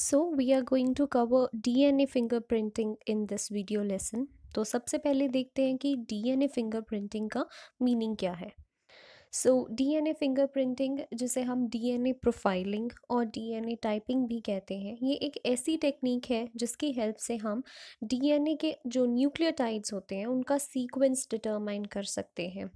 So we are going to cover DNA fingerprinting in this video lesson तो सबसे पहले देखते हैं कि डीएनए फिंगरप्रिंटिंग का मीनिंग क्या है सो डीएनए फिंगरप्रिंटिंग जिसे हम डीएनए प्रोफाइलिंग और डीएनए टाइपिंग भी कहते हैं ये एक ऐसी टेक्निक है जिसकी हेल्प से हम डीएनए के जो न्यूक्लियोटाइड्स होते हैं उनका सीक्वेंस डिटरमाइन कर सकते हैं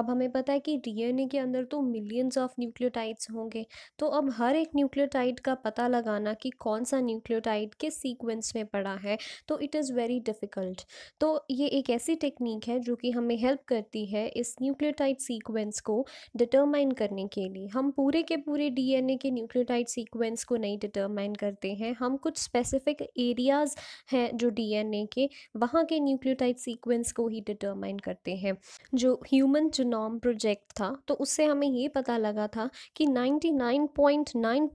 अब हमें पता है कि डीएनए के अंदर तो मिलियंस ऑफ न्यूक्लियोटाइड्स होंगे तो अब हर एक न्यूक्लियोटाइड का पता लगाना कि कौन सा न्यूक्लियोटाइड किस सीक्वेंस में पड़ा है तो इट इज़ वेरी डिफ़िकल्ट तो ये एक ऐसी टेक्निक है जो कि हमें हेल्प करती है इस न्यूक्लियोटाइड सीक्वेंस को डिटरमाइन करने के लिए हम पूरे के पूरे डीएनए के न्यूक्लियोटाइड सीक्वेंस को नहीं डिटरमाइन करते हैं हम कुछ स्पेसिफिक एरियाज़ हैं जो डीएनए के वहाँ के न्यूक्लियोटाइड सीक्वेंस को ही डिटरमाइन करते हैं जो ह्यूमन जोनोम प्रोजेक्ट था तो उससे हमें ये पता लगा था कि नाइन्टी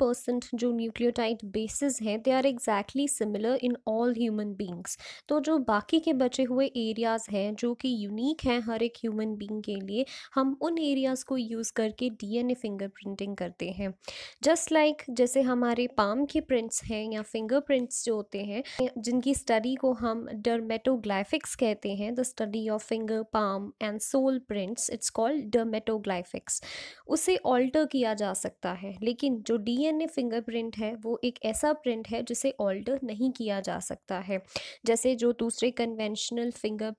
परसेंट जो न्यूक्लियोटाइड बेसिस हैं they are exactly similar in all human beings तो जो बाकी के बचे हुए एरियाज़ हैं जो कि यूनिक हैं हर एक ह्यूमन बींग के लिए हम उन एरिया स्कैनर्स को यूज़ करके डीएनए फिंगर प्रिंटिंग करते हैं जस्ट लाइक like, जैसे हमारे पाम के प्रिंट्स हैं या फिंगर प्रिंट्स जो होते हैं जिनकी स्टडी को हम डर्मेटोग्लाइफिक्स कहते हैं the study of finger palm and sole prints it's called dermatoglyphics उसे ऑल्टर किया जा सकता है लेकिन जो डीएनए फिंगरप्रिंट है वो एक ऐसा प्रिंट है जिसे ऑल्टर नहीं किया जा सकता है जैसे जो दूसरे कन्वेंशनल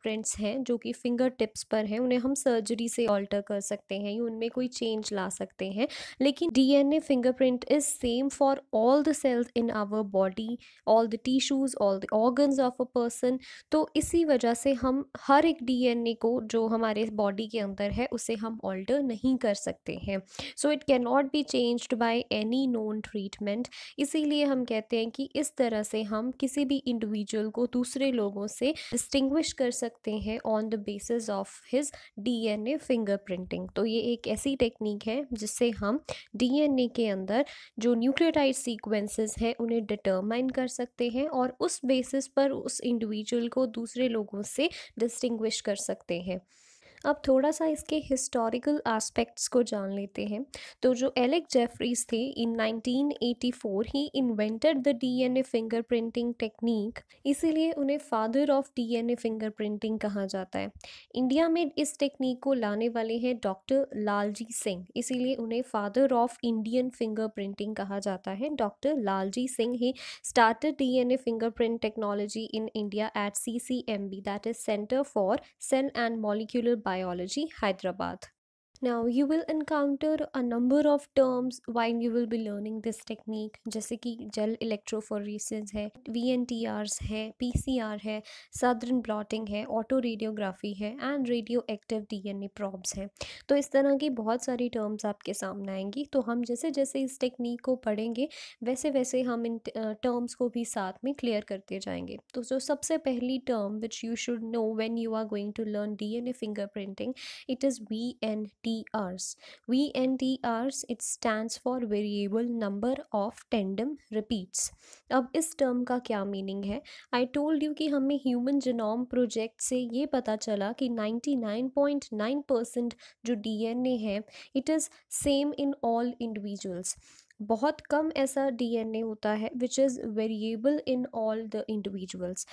प्रिंट्स हैं जो कि फिंगर टिप्स पर हैं उन्हें हम सर्जरी से ऑल्टर कर सकते हैं हैं या उनमें कोई चेंज ला सकते हैं लेकिन DNA fingerprint is same for all the cells in our body all the tissues all the organs of a person तो इसी वजह से हम हर एक डीएनए को जो हमारे बॉडी के अंदर है उसे हम ऑल्टर नहीं कर सकते हैं so it can not be changed by any known treatment इसीलिए हम कहते हैं कि इस तरह से हम किसी भी इंडिविजुअल को दूसरे लोगों से डिस्टिंग्विश कर सकते हैं on the basis of his DNA fingerprinting तो ये ये एक ऐसी टेक्निक है जिससे हम डीएनए के अंदर जो न्यूक्लियोटाइड सीक्वेंसेस हैं उन्हें डिटरमाइन कर सकते हैं और उस बेसिस पर उस इंडिविजुअल को दूसरे लोगों से डिस्टिंग्विश कर सकते हैं अब थोड़ा सा इसके हिस्टोरिकल एस्पेक्ट्स को जान लेते हैं तो जो एलेक जेफरीज थे in 1984 he invented the DNA fingerprinting technique इसीलिए उन्हें फादर ऑफ डीएनए फिंगरप्रिंटिंग कहा जाता है इंडिया में इस टेक्निक को लाने वाले हैं डॉक्टर लालजी सिंह इसीलिए उन्हें फादर ऑफ इंडियन फिंगरप्रिंटिंग कहा जाता है doctor Lalji Singh he started DNA fingerprint technology in India at C C M B that is centre for cell and molecular Biology, Hyderabad. now you will encounter a number of terms while you will be learning this technique जैसे कि gel electrophoresis है V N T R है P C R है southern blotting है autoradiography है and radio active D N A probes हैं तो इस तरह की बहुत सारी टर्म्स आपके सामने आएंगी तो हम जैसे जैसे इस टेक्निक को पढ़ेंगे वैसे वैसे हम इन टर्म्स को भी साथ में क्लियर करते जाएंगे तो जो सबसे पहली term which you should know when you are going to learn D N A finger printing it is V N T VNTRs. VNTRs it stands for variable number of tandem repeats. अब इस term का क्या meaning है I told you कि हमें human genome project से ये पता चला कि 99.9 परसेंट जो डी एन ए है it is same in all individuals बहुत कम ऐसा डीएनए होता है which is variable in all the individuals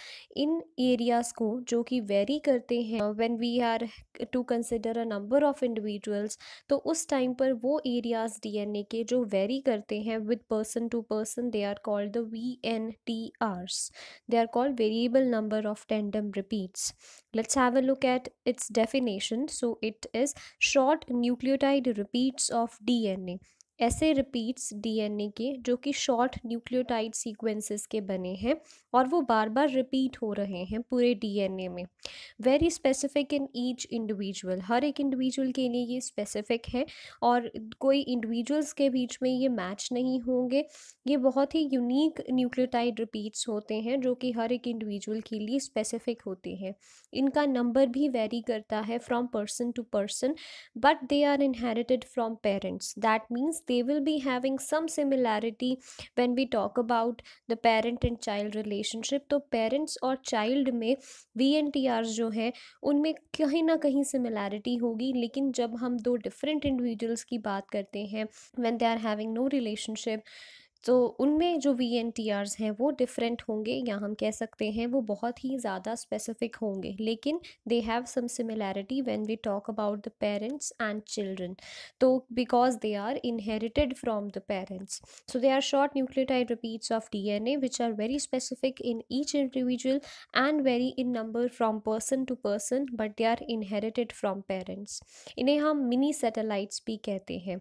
in areas को जो कि वेरी करते हैं when we are to consider a number of individuals तो उस टाइम पर वो एरियाज़ डीएनए के जो वेरी करते हैं with person to person they are called the V N T Rs they are called variable number of tandem repeats let's have a look at its definition so it is short nucleotide repeats of D ऐसे repeats DNA के जो कि short nucleotide sequences के बने हैं और वो बार बार repeat हो रहे हैं पूरे डीएनए में very specific in each individual हर एक इंडिविजुअल के लिए ये स्पेसिफिक है और कोई इंडिविजुअल्स के बीच में ये मैच नहीं होंगे ये बहुत ही यूनिक न्यूक्लियोटाइड रिपीट्स होते हैं जो कि हर एक इंडिविजुअल के लिए स्पेसिफिक होते हैं इनका नंबर भी वेरी करता है from person to person but they are inherited from parents that means they they will be having some similarity when we talk about the parent and child relationship तो parents और child में V N T R जो है उनमें कहीं ना कहीं similarity होगी लेकिन जब हम दो डिफरेंट इंडिविजुअल्स की बात करते हैं when they are having no relationship तो उनमें जो वी एन टी आर्स हैं वो डिफरेंट होंगे या हम कह सकते हैं वो बहुत ही ज़्यादा स्पेसिफिक होंगे लेकिन they have some similarity when we talk about the parents and children तो because they are inherited from the parents so they are short nucleotide repeats of D N A which are very specific in each individual and very in number from person to person but they are inherited from parents इन्हें हम mini satellites भी कहते हैं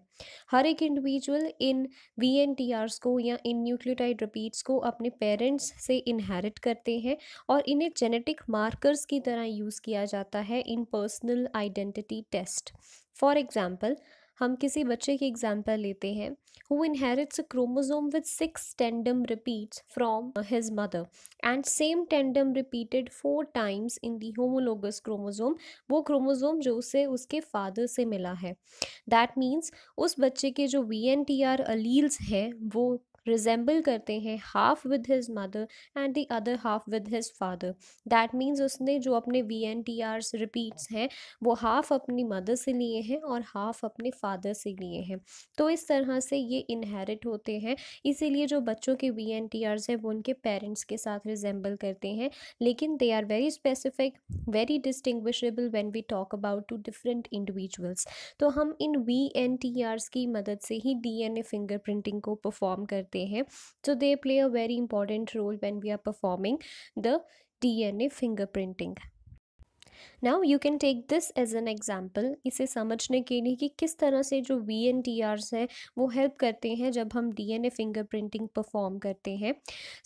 हर एक individual in V N T Rs को या इन nucleotide repeats को अपने पेरेंट्स से इनहेरिट करते हैं और इन्हें जेनेटिक मार्कर्स की तरह यूज़ किया जाता है in personal identity test for example हम किसी बच्चे की एग्जाम्पल लेते हैं who inherits a chromosome with six tandem repeats from his mother and same tandem repeated four times in the homologous chromosome वो क्रोमोजोम जो उसे उसके फादर से मिला है दैट मीन्स उस बच्चे के जो V N T R alleles हैं वो रिजेंबल करते हैं half with his mother and the other half with his father that means उसने जो अपने V N T R repeats हैं वो हाफ अपनी मदर से लिए हैं और हाफ अपने फादर से लिए हैं तो इस तरह से ये इनहेरिट होते हैं इसीलिए जो बच्चों के वी एन टी आर्स हैं वो उनके पेरेंट्स के साथ रिजेंबल करते हैं लेकिन they are very specific very distinguishable when we talk about two different individuals तो हम इन वी एन टी आर्स की मदद से ही D N A finger printing को परफॉर्म करते सकते हैं so they play a very important role when we are performing the D N A finger printing now you can take this as an example इसे समझने के लिए कि किस तरह से जो वी एन टी आर है वो हेल्प करते हैं जब हम D N A finger printing perform करते हैं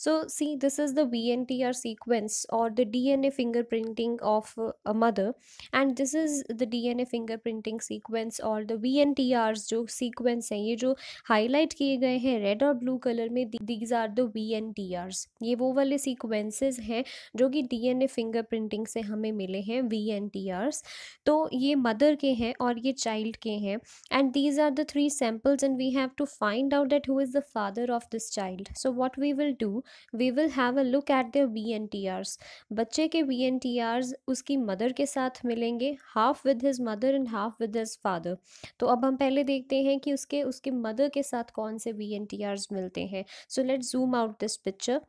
so see this is the V N T R sequence और the D N A finger printing of a mother and this is the D N A finger printing sequence और the V N T R जो sequence हैं ये जो highlight किए गए हैं red और ब्लू कलर में these are the V N T Rs ये वो वाले सीक्वेंसेज हैं जो कि D N A finger printing से हमें मिले हैं V D and T Rs तो ये मदर के हैं और ये चाइल्ड के हैं and these are the three samples and we have to find out that who is the father of this child so what we will do we will have a look at their V N T Rs बच्चे के V N T Rs उसकी mother के साथ मिलेंगे half with his mother and half with his father तो अब हम पहले देखते हैं कि उसके उसके मदर के साथ कौन से बी एन टी आर्स मिलते हैं so let zoom out this picture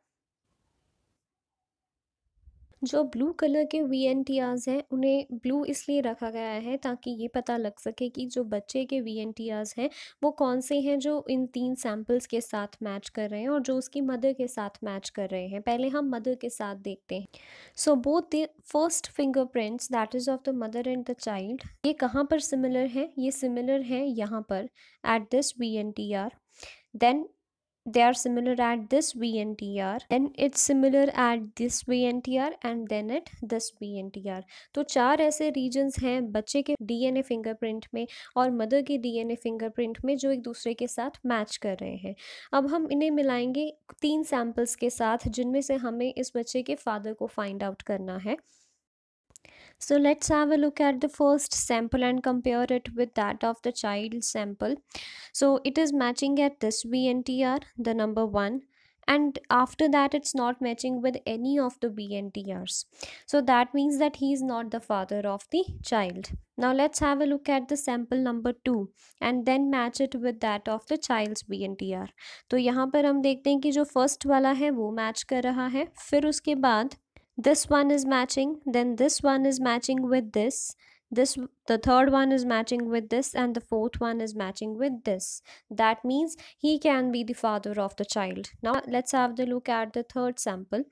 जो ब्लू कलर के वी एन टी आर्स हैं उन्हें ब्लू इसलिए रखा गया है ताकि ये पता लग सके कि जो बच्चे के वी एन टी आर्स हैं वो कौन से हैं जो इन तीन सैम्पल्स के साथ मैच कर रहे हैं और जो उसकी मदर के साथ मैच कर रहे हैं पहले हम मदर के साथ देखते हैं so both the first fingerprints that is of the mother and the child ये कहाँ पर सिमिलर है ये सिमिलर है यहाँ पर at this V N T R then they are similar at this VNTR and it's similar at this VNTR and then at this VNTR तो चार ऐसे regions हैं बच्चे के DNA fingerprint में और मदर के DNA fingerprint में जो एक दूसरे के साथ मैच कर रहे हैं अब हम इन्हें मिलाएंगे तीन सैम्पल्स के साथ जिनमें से हमें इस बच्चे के फादर को find out करना है So let's have a look at the first sample and compare it with that of the child sample. So it is matching at this VNTR, the number 1 and after that it's not matching with any of the BNTRs. So that means that he is not the father of the child. Now let's have a look at the sample number 2 and then match it with that of the child's BNTR. So here we see that the first one is matching, match कर रहा this one is matching then this one is matching with this this the third one is matching with this and the fourth one is matching with this that means he can be the father of the child now let's have the look at the third sample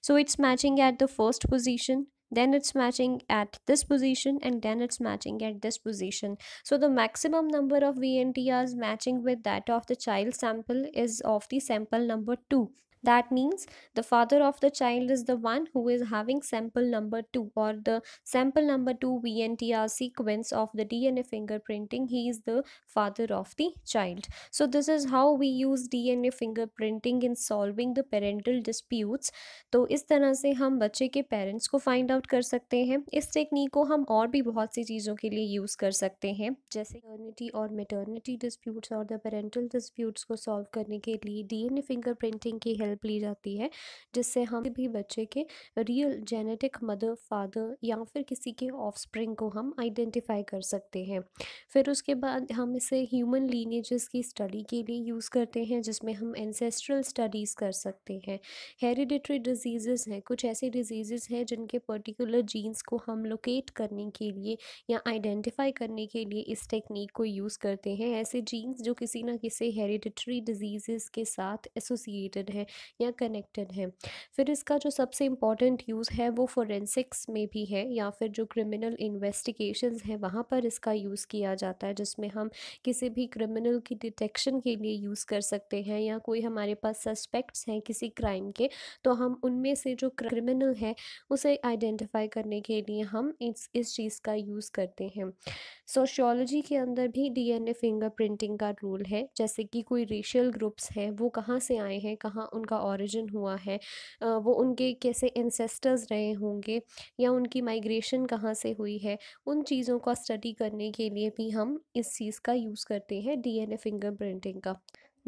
so it's matching at the first position then it's matching at this position and then it's matching at this position so the maximum number of vntrs matching with that of the child sample is of the sample number 2 That means the father of the child is the one who is having sample number 2 or the sample number 2 VNTR sequence of the DNA fingerprinting. He is the father of the child. So this is how we use DNA fingerprinting in solving the parental disputes. to is tarah se hum bacche ke parents ko find out kar sakte hain is technique ko hum aur bhi bahut si cheezon ke liye use kar sakte hain jaise paternity or maternity disputes or the parental disputes ko solve karne ke liye dna fingerprinting ki help help ली जाती है जिससे हम भी बच्चे के real genetic mother father या फिर किसी के ऑफस्प्रिंग को हम आइडेंटिफाई कर सकते हैं फिर उसके बाद हम इसे ह्यूमन लीनेजेस की स्टडी के लिए यूज़ करते हैं जिसमें हम एंसेस्ट्रल स्टडीज़ कर सकते हैं हेरिडिटरी डिजीज़ हैं कुछ ऐसे डिजीज़ हैं जिनके पर्टिकुलर जीन्स को हम लोकेट करने के लिए या आइडेंटिफाई करने के लिए इस टेक्निक को यूज़ करते हैं ऐसे जीन्स जो किसी ना किसी हेरिडिटरी डिजीज़ के साथ एसोसिएटेड हैं या कनेक्टेड हैं फिर इसका जो सबसे इम्पॉर्टेंट यूज़ है वो फोरेंसिक्स में भी है या फिर जो क्रिमिनल इन्वेस्टिगेशन हैं वहाँ पर इसका यूज़ किया जाता है जिसमें हम किसी भी क्रिमिनल की डिटेक्शन के लिए यूज़ कर सकते हैं या कोई हमारे पास सस्पेक्ट्स हैं किसी क्राइम के तो हम उनमें से जो क्रिमिनल है उसे आइडेंटिफाई करने के लिए हम इस इस चीज़ का यूज़ करते हैं सोशियोलॉजी के अंदर भी डीएनए फिंगरप्रिंटिंग का रोल है जैसे कि कोई रेशियल ग्रुप्स हैं वो कहाँ से आए हैं कहाँ उनका उनका ओरिजिन हुआ है वो उनके कैसे इंसेस्टर्स रहे होंगे या उनकी माइग्रेशन कहाँ से हुई है उन चीज़ों का स्टडी करने के लिए भी हम इस चीज़ का यूज़ करते हैं डीएनए फिंगरप्रिंटिंग का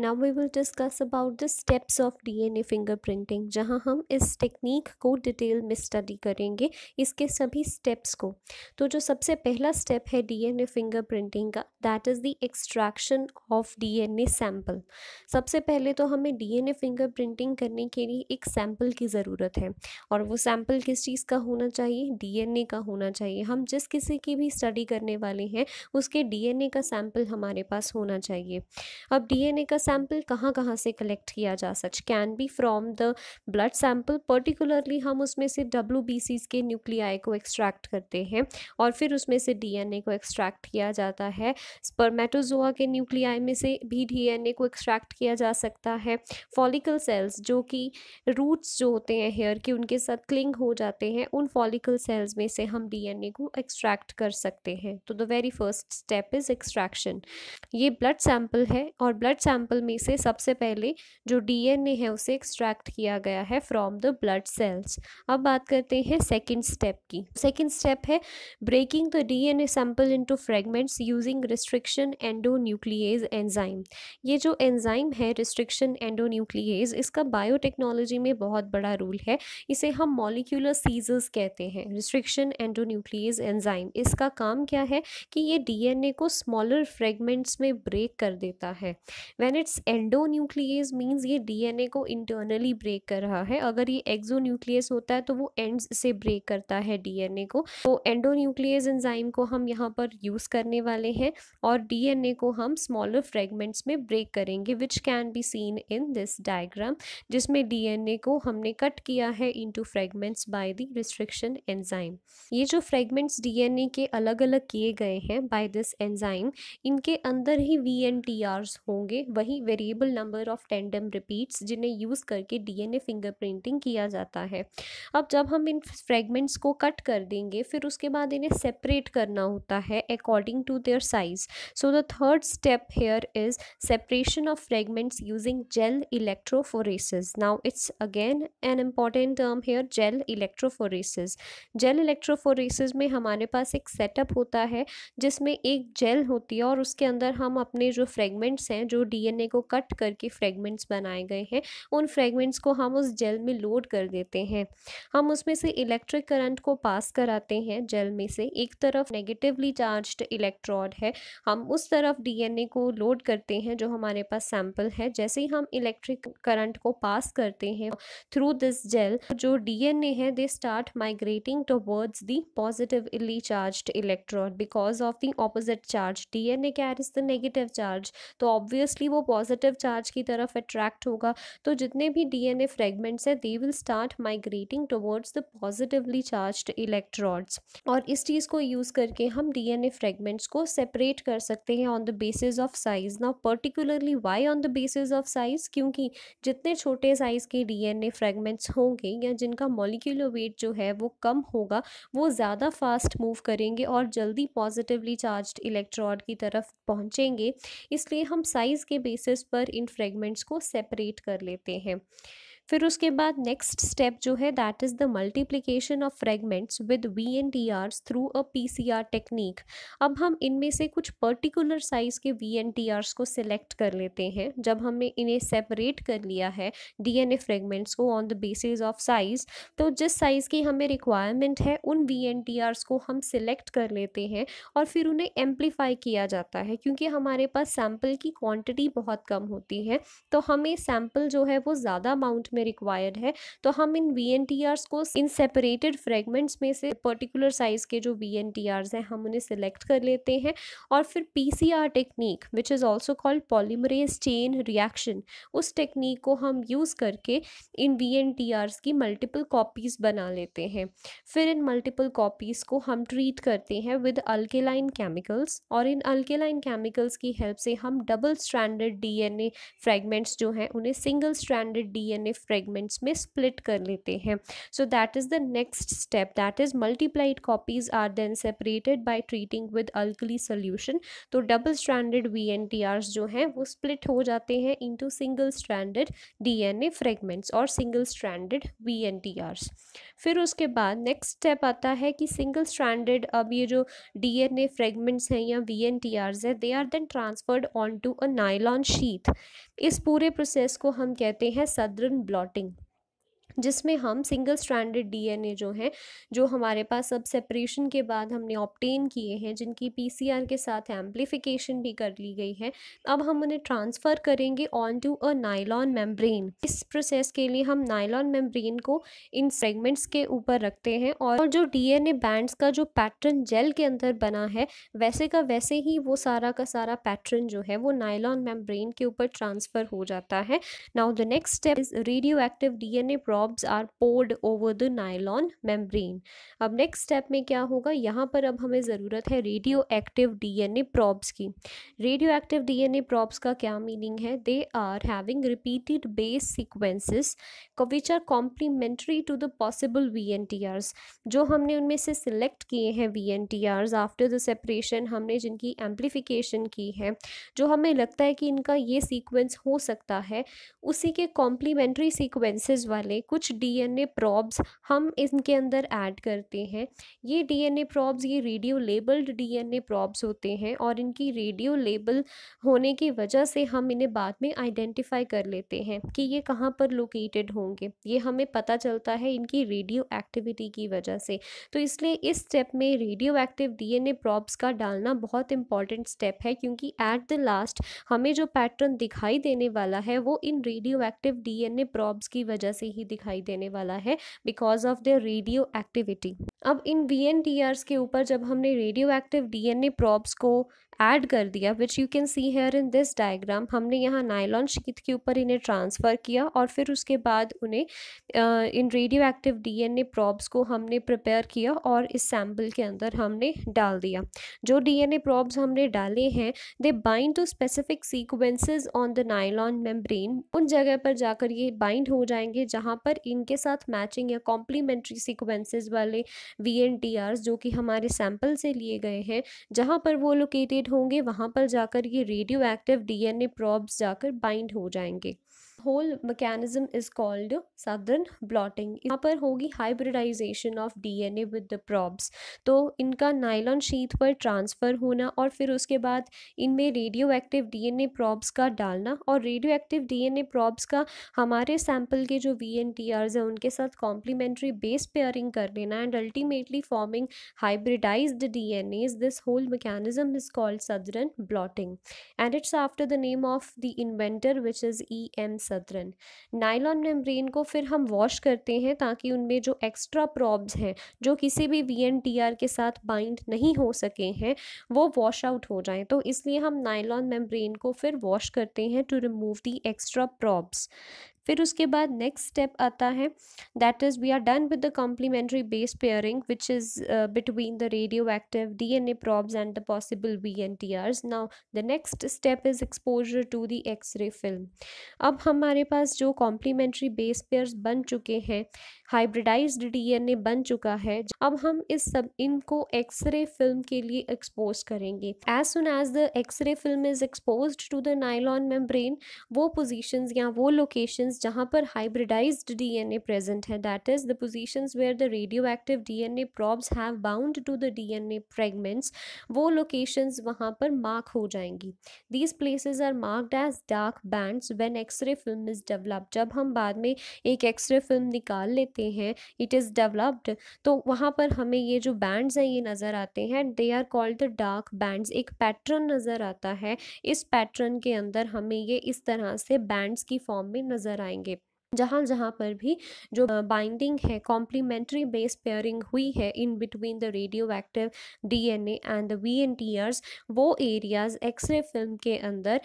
now we will discuss about the steps of DNA fingerprinting जहां हम इस टेक्निक को डिटेल में स्टडी करेंगे इसके सभी स्टेप्स को तो जो सबसे पहला स्टेप है डीएनए फिंगरप्रिंटिंग का that is the extraction of DNA sample सबसे पहले तो हमें डीएनए फिंगरप्रिंटिंग करने के लिए एक सैंपल की ज़रूरत है और वो सैंपल किस चीज़ का होना चाहिए डीएनए का होना चाहिए हम जिस किसी की भी स्टडी करने वाले हैं उसके डीएनए का सैंपल हमारे पास होना चाहिए अब डीएनए का सैंपल कहाँ कहाँ से कलेक्ट किया जा such can be from the blood sample particularly हम उसमें से डब्ल्यू बी सीज के न्यूक्लियाई को एक्सट्रैक्ट करते हैं और फिर उसमें से डी एन ए को एक्सट्रैक्ट किया जाता है स्पर्मेटोजोआ के न्यूक्लियाई में से भी डी एन ए को एक्सट्रैक्ट किया जा सकता है फॉलिकल सेल्स जो कि रूट्स जो होते हैं हेयर के उनके साथ क्लिंग हो जाते हैं उन फॉलिकल सेल्स में से हम डी एन ए को एक्सट्रैक्ट कर सकते हैं तो the very first step is extraction ये ब्लड सैंपल है और ब्लड सैंपल सैंपल में से सबसे पहले जो डीएनए है उसे एक्सट्रैक्ट किया गया है फ्रॉम द ब्लड सेल्स अब बात करते हैं सेकंड स्टेप की सेकंड स्टेप है breaking the DNA sample into fragments using restriction endonuclease enzyme ये जो एंजाइम है रिस्ट्रिक्शन एंडोन्यूक्लिएज इसका बायोटेक्नोलॉजी में बहुत बड़ा रोल है इसे हम मॉलिक्यूलर सीजर्स कहते हैं रिस्ट्रिक्शन एंडोन्यूक्लिएज एंजाइम इसका काम क्या है कि ये डीएनए को स्मॉलर फ्रेगमेंट्स में ब्रेक कर देता है व्हेन इट्स एंडोन्यूक्लियस मीन्स ये डीएनए को इंटरनली ब्रेक कर रहा है अगर ये न्यूक्लियस होता है तो वो एंड्स से ब्रेक करता है डीएनए को तो एंडो न्यूक्लियस एंजाइम को हम यहाँ पर यूज़ करने वाले हैं और डीएनए को हम स्मॉलर फ्रेगमेंट्स में ब्रेक करेंगे which can be seen in this diagram जिसमें डीएनए को हमने कट किया है to fragments by the restriction enzyme ये जो फ्रेगमेंट्स डीएनए के अलग अलग किए गए हैं बाय दिस एंजाइम इनके अंदर ही वी एन टी आर होंगे वही ही variable number of tandem repeats जिन्हें यूज़ करके डीएनए फिंगरप्रिंटिंग किया जाता है अब जब हम इन फ्रेगमेंट्स को कट कर देंगे फिर उसके बाद इन्हें सेपरेट करना होता है according to their size so the third step here is separation of fragments using gel electrophoresis now it's again an important term here gel electrophoresis gel electrophoresis में हमारे पास एक सेटअप होता है जिसमें एक जेल होती है और उसके अंदर हम अपने जो फ्रेगमेंट्स हैं जो डीएनए गन्ने को कट करके फ्रेगमेंट्स बनाए गए हैं उन फ्रेगमेंट्स को हम उस जेल में लोड कर देते हैं हम उसमें से इलेक्ट्रिक करंट को पास कराते हैं जेल में से एक तरफ नेगेटिवली चार्ज इलेक्ट्रॉड है हम उस तरफ डीएनए को लोड करते हैं जो हमारे पास सैंपल है जैसे ही हम इलेक्ट्रिक करंट को पास करते हैं थ्रू दिस जेल जो डीएनए है they start migrating towards the positively charge electrode because of the opposite charge DNA carries the negative charge तो ऑब्वियसली वो पॉजिटिव चार्ज की तरफ अट्रैक्ट होगा तो जितने भी डीएनए फ्रेगमेंट्स हैं they will start migrating towards the positively charge electrodes और इस चीज़ को यूज़ करके हम डीएनए फ्रेगमेंट्स को सेपरेट कर सकते हैं on the basis of size ना particularly why on the basis of size क्योंकि जितने छोटे साइज़ के डीएनए फ्रेगमेंट्स होंगे या जिनका मॉलिक्यूलर वेट जो है वो कम होगा वो ज़्यादा फास्ट मूव करेंगे और जल्दी पॉजिटिवली चार्ज इलेक्ट्रॉड की तरफ पहुँचेंगे इसलिए हम साइज़ के बेस बेसिस पर इन फ्रेगमेंट्स को सेपरेट कर लेते हैं फिर उसके बाद नेक्स्ट स्टेप जो है that is the multiplication of fragments with V N T Rs through a P C R technique अब हम इनमें से कुछ पर्टिकुलर साइज़ के वी एन टी आरस को सिलेक्ट कर लेते हैं जब हमने इन्हें सेपरेट कर लिया है डी एन ए फ्रेगमेंट्स को on the basis of size तो जिस साइज़ की हमें रिक्वायरमेंट है उन वी एन टी आरस को हम सिलेक्ट कर लेते हैं और फिर उन्हें एम्पलीफाई किया जाता है क्योंकि हमारे पास सैम्पल की क्वान्टिटी बहुत कम होती है तो हमें सैम्पल जो है वो ज़्यादा अमाउंट में रिक्वायर्ड है तो हम इन वी एन टी आर्स को इन सेपरेटेड फ्रेगमेंट्स में से पर्टिकुलर साइज़ के जो वी एन टी आर्स हैं हम उन्हें सेलेक्ट कर लेते हैं और फिर P C R technique which is also called polymerase chain reaction उस टेक्निक को हम यूज़ करके इन वी एन टी आर्स की मल्टीपल कॉपीज़ बना लेते हैं फिर इन मल्टीपल कॉपीज़ को हम ट्रीट करते हैं विद अल्केलाइन केमिकल्स और इन अल्केलाइन केमिकल्स की हेल्प से हम डबल स्ट्रैंडेड डीएनए फ्रेगमेंट्स जो हैं उन्हें सिंगल स्ट्रैंडेड डीएनए फ्रेगमेंट्स में स्प्लिट कर लेते हैं so that is the next step that is multiplied copies are then separated by treating with alkali solution तो डबल स्ट्रैंडेड वी जो हैं वो स्प्लिट हो जाते हैं into single stranded D N fragments और सिंगल स्ट्रैंडेड वी फिर उसके बाद नेक्स्ट स्टेप आता है कि सिंगल स्ट्रैंडेड अब ये जो डी एन ए फ्रेगमेंट्स हैं या वी एन टी आर्स है they are then transferred on to a nylon sheath इस पूरे प्रोसेस को हम कहते हैं सदरन ब्लॉक blotting जिसमें हम सिंगल स्ट्रैंडेड डीएनए जो हैं जो हमारे पास अब सेपरेशन के बाद हमने ऑप्टेन किए हैं जिनकी पीसीआर के साथ एम्पलीफिकेशन भी कर ली गई है अब हम उन्हें ट्रांसफ़र करेंगे on to a nylon membrane इस प्रोसेस के लिए हम नाइलॉन मेम्ब्रेन को इन सेगमेंट्स के ऊपर रखते हैं और जो डीएनए बैंड्स का जो पैटर्न जेल के अंदर बना है वैसे का वैसे ही वो सारा का सारा पैटर्न जो है वो नाइलॉन मेम्ब्रेन के ऊपर ट्रांसफ़र हो जाता है now the next step is radio active D N drops are poured over the nylon membrane अब नेक्स्ट स्टेप में क्या होगा यहाँ पर अब हमें ज़रूरत है radio active D N A probes की radio active D N A probes का क्या मीनिंग है they are having repeated base sequences which are complementary to the possible V N T Rs जो हमने उनमें से सिलेक्ट किए हैं V N T Rs after the separation हमने जिनकी एम्प्लीफिकेशन की है जो हमें लगता है कि इनका ये सीक्वेंस हो सकता है उसी के कॉम्प्लीमेंट्री सीक्वेंसेज वाले कुछ डीएनए प्रॉब्स हम इनके अंदर ऐड करते हैं ये डीएनए प्रॉब्स ये रेडियो लेबल्ड डीएनए प्रॉब्स होते हैं और इनकी रेडियो लेबल होने की वजह से हम इन्हें बाद में आइडेंटिफाई कर लेते हैं कि ये कहाँ पर लोकेटेड होंगे ये हमें पता चलता है इनकी रेडियो एक्टिविटी की वजह से तो इसलिए इस स्टेप में रेडियो एक्टिव ए प्रॉब्स का डालना बहुत इंपॉर्टेंट स्टेप है क्योंकि एट द लास्ट हमें जो पैटर्न दिखाई देने वाला है वो इन रेडियो एक्टिव ए प्रॉब्स की वजह से ही दिखाई दिखाई देने वाला है because of the radio activity अब इन वी के ऊपर जब हमने रेडियो एक्टिव डी प्रॉब्स को ऐड कर दिया which you can see here in this diagram हमने यहाँ नायलॉन शीत के ऊपर इन्हें ट्रांसफ़र किया और फिर उसके बाद उन्हें इन radio active D N A probes को हमने प्रिपेयर किया और इस सैम्पल के अंदर हमने डाल दिया जो डी एन ए प्रॉब्स हमने डाले हैं they bind to specific sequences on the nylon membrane उन जगह पर जाकर ये बाइंड हो जाएंगे जहाँ पर इनके साथ मैचिंग या कॉम्प्लीमेंट्री सिक्वेंसेज वाले वी एन टी आर जो कि हमारे सैम्पल से लिए गए हैं जहाँ पर वो लोकेटेड साइड होंगे वहाँ पर जाकर ये रेडियो एक्टिव डीएनए प्रॉब्स जाकर बाइंड हो जाएंगे whole mechanism is called southern blotting यहाँ पर होगी hybridization of DNA with the probes तो इनका नाइलॉन शीट पर ट्रांसफ़र होना और फिर उसके बाद इनमें रेडियो एक्टिव डी प्रॉब्स का डालना और रेडियो एक्टिव डी प्रॉब्स का हमारे सैम्पल के जो वी एन टी आर्स हैं उनके साथ कॉम्प्लीमेंट्री बेस पेयरिंग कर लेना and ultimately forming hybridised D N as this whole mechanism is called southern blotting and it's after the name of the inventor which is E.M. Sutherland. Southern nylon membrane को फिर हम wash करते हैं ताकि उनमें जो एक्स्ट्रा प्रॉब्स हैं जो किसी भी वी के साथ बाइंड नहीं हो सके हैं वो वॉश आउट हो जाएं तो इसलिए हम नाइलॉन मेम्ब्रेन को फिर वॉश करते हैं to remove the extra probes फिर उसके बाद नेक्स्ट स्टेप आता है that is we are done with the complementary base pairing which is between the radio active D N A probes and the possible V N T Rs now the next step is exposure to the X ray film अब हमारे पास जो complementary base pairs बन चुके हैं hybridise D N ए बन चुका है अब हम इस सब इनको एक्स रे फिल्म के लिए एक्सपोज करेंगे as soon as the X ray film is expose to the nylon membrane वो पोजिशन या वो लोकेशन पोजीशंस जहां पर हाइब्रिडाइज्ड डीएनए प्रेजेंट है that is the positions where the radio active DNA probes have bound to the DNA fragments वो locations वहां पर mark हो जाएंगी these places are marked as dark bands when X-ray film is developed जब हम बाद में एक एक्सरे फिल्म निकाल लेते हैं इट इज डेवलप्ड तो वहां पर हमें ये जो बैंड्स हैं ये नजर आते हैं they are called the dark bands एक पैटर्न नजर आता है इस पैटर्न के अंदर हमें ये इस तरह से बैंड्स की फॉर्म में नजर आ कराएंगे जहाँ जहाँ पर भी जो बाइंडिंग है कॉम्प्लीमेंट्री बेस पेयरिंग हुई है in between the radio active D N A and the V N T Rs वो एरियाज एक्सरे फिल्म के अंदर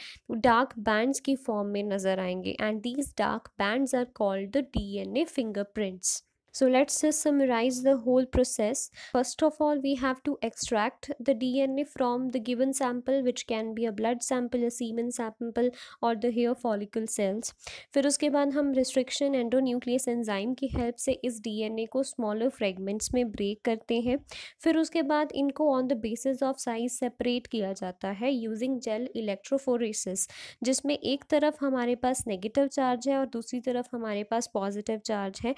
डार्क बैंड्स की फॉर्म में नजर आएंगे and these dark bands are called the D N A fingerprints So let's just summarize the whole process. First of all, we have to extract the DNA from the given sample which can be a blood sample, a semen sample or the hair follicle cells. फिर उसके बाद हम restriction endonuclease enzyme की help से इस DNA को smaller fragments में break करते हैं फिर उसके बाद इनको on the basis of size separate किया जाता है using gel electrophoresis जिसमें एक तरफ हमारे पास negative charge है और दूसरी तरफ हमारे पास positive charge है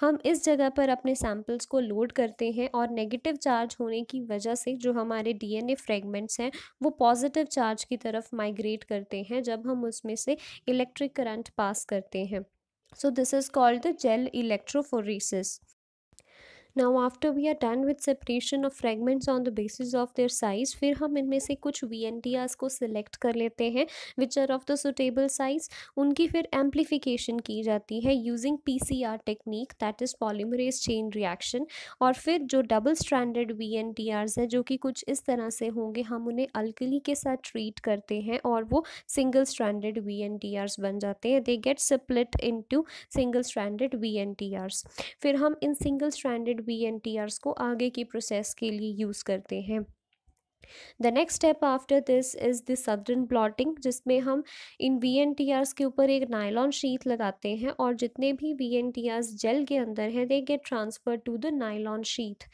हम इस जगह पर अपने सैम्पल्स को लोड करते हैं और नेगेटिव चार्ज होने की वजह से जो हमारे डीएनए फ्रेगमेंट्स हैं वो पॉजिटिव चार्ज की तरफ माइग्रेट करते हैं जब हम उसमें से इलेक्ट्रिक करंट पास करते हैं so this is called the gel electrophoresis now after we are done with separation of fragments on the basis of their size फिर हम इनमें से कुछ वी एन टी आर्स को सिलेक्ट कर लेते हैं which are of the suitable size उनकी फिर एम्पलीफिकेशन की जाती है using P C R technique that is polymerase chain reaction और फिर जो double standard V N T Rs हैं जो कि कुछ इस तरह से होंगे हम उन्हें अल्कली के साथ ट्रीट करते हैं और वो single standard V N T Rs बन जाते हैं they get split into single standard V N T Rs फिर हम इन single standard B N T Rs को आगे की प्रोसेस के लिए यूज़ करते हैं the next step after this is the southern blotting जिसमें हम इन वी एन टी आर्स के ऊपर एक नायलॉन शीत लगाते हैं और जितने भी V N T Rs gel के अंदर हैं they get transfer to the nylon sheet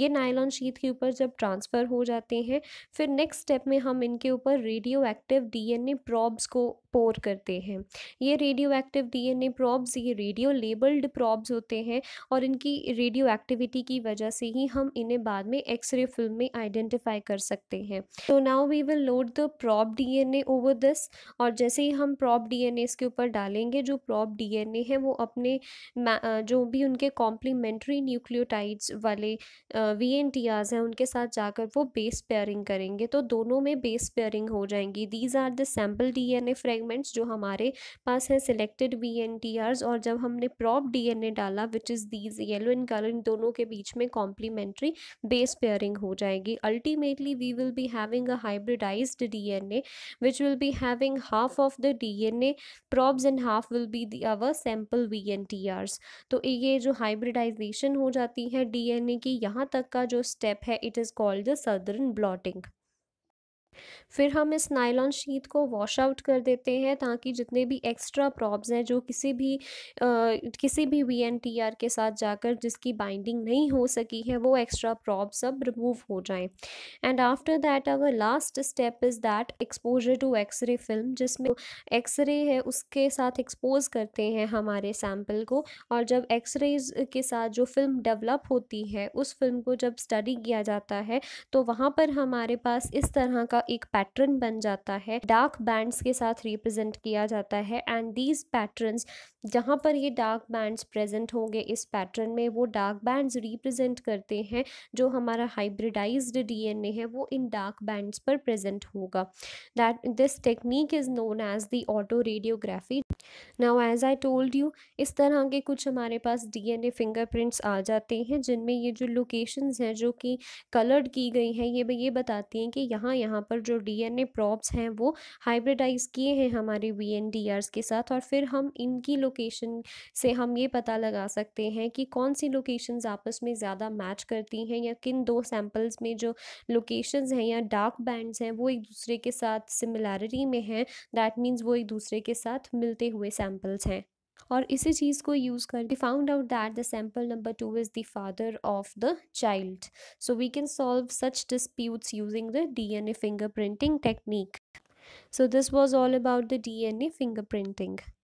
ये नायलॉन शीत के ऊपर जब ट्रांसफ़र हो जाते हैं फिर नेक्स्ट स्टेप में हम इनके ऊपर radio active D N A probes को पोर करते हैं ये radio active D N A probes ये रेडियो लेबल्ड प्रॉब्स होते हैं और इनकी रेडियो एक्टिविटी की वजह से ही हम इन्हें बाद में एक्सरे फिल्म में आइडेंटिफाई कर सकते सकते हैं तो now we will load the probe DNA over this और जैसे ही हम प्रॉप डीएनए इसके ऊपर डालेंगे जो प्रॉप डीएनए है वो अपने जो भी उनके कॉम्प्लीमेंट्री न्यूक्लियोटाइड्स वाले वी एन टी आर्स हैं उनके साथ जाकर वो बेस पेयरिंग करेंगे तो दोनों में बेस पेयरिंग हो जाएंगी these are the sample D N A fragments जो हमारे पास हैं selected V N T Rs और जब हमने प्रॉप डी एन ए डाला which is these yellow and colour इन दोनों के बीच में कॉम्प्लीमेंट्री बेस पेयरिंग हो जाएगी ultimately we we will be having a hybridized DNA which will be having half of the DNA probes and half will be the our sample VNTRs तो ये जो hybridization हो जाती है DNA की यहाँ तक का जो step है it is called the southern blotting फिर हम इस नायलॉन शीट को वॉश आउट कर देते हैं ताकि जितने भी एक्स्ट्रा प्रॉब्स हैं जो किसी भी आ, किसी भी वी एन टी आर के साथ जाकर जिसकी बाइंडिंग नहीं हो सकी है वो एक्स्ट्रा प्रॉब्स सब रिमूव हो जाएं and after that our last step is that exposure to X ray film जिसमें एक्सरे है उसके साथ एक्सपोज करते हैं हमारे सैम्पल को और जब एक्सरेज़ के साथ जो फिल्म डेवलप होती है उस फिल्म को जब स्टडी किया जाता है तो वहाँ पर हमारे पास इस तरह का एक पैटर्न बन जाता है डार्क बैंड्स के साथ रिप्रेजेंट किया जाता है एंड दीज पैटर्न्स जहाँ पर ये डार्क बैंड्स प्रेजेंट होंगे इस पैटर्न में वो डार्क बैंड्स रिप्रेजेंट करते हैं जो हमारा हाइब्रिडाइज्ड डीएनए है वो इन डार्क बैंड्स पर प्रेजेंट होगा that this technique is known as the autoradiography now as I told you इस तरह के कुछ हमारे पास डीएनए फिंगरप्रिंट्स आ जाते हैं जिनमें ये जो लोकेशन हैं जो कि कलर्ड की गई हैं ये ये बताती हैं कि यहाँ यहाँ पर जो डी प्रॉप्स हैं वो हाइब्रिडाइज किए हैं हमारे वी के साथ और फिर हम इनकी लोकेशन से हम ये पता लगा सकते हैं कि कौन सी लोकेशंस आपस में ज़्यादा मैच करती हैं या किन दो सैम्पल्स में जो लोकेशंस हैं या डार्क बैंड्स हैं वो एक दूसरे के साथ सिमिलैरिटी में हैं दैट मीन्स वो एक दूसरे के साथ मिलते हुए सैम्पल्स हैं और इसी चीज़ को यूज़ करके found out that the sample number two is the father of the child so we can solve such disputes using the D N A finger fingerprinting technique all about the D N A finger printing